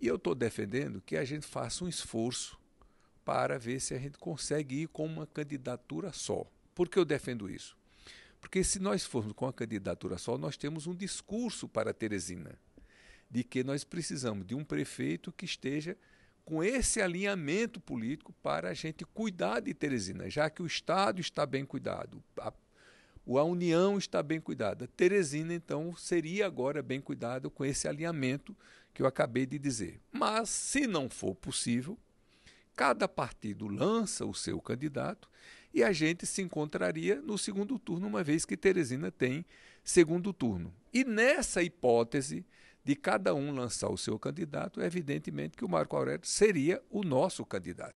E eu estou defendendo que a gente faça um esforço para ver se a gente consegue ir com uma candidatura só. Por que eu defendo isso? Porque se nós formos com a candidatura só, nós temos um discurso para Teresina de que nós precisamos de um prefeito que esteja com esse alinhamento político para a gente cuidar de Teresina, já que o Estado está bem cuidado, a, a União está bem cuidada. Teresina, então, seria agora bem cuidada com esse alinhamento que eu acabei de dizer. Mas, se não for possível, cada partido lança o seu candidato e a gente se encontraria no segundo turno, uma vez que Teresina tem segundo turno. E nessa hipótese de cada um lançar o seu candidato, evidentemente que o Marco Aurélio seria o nosso candidato.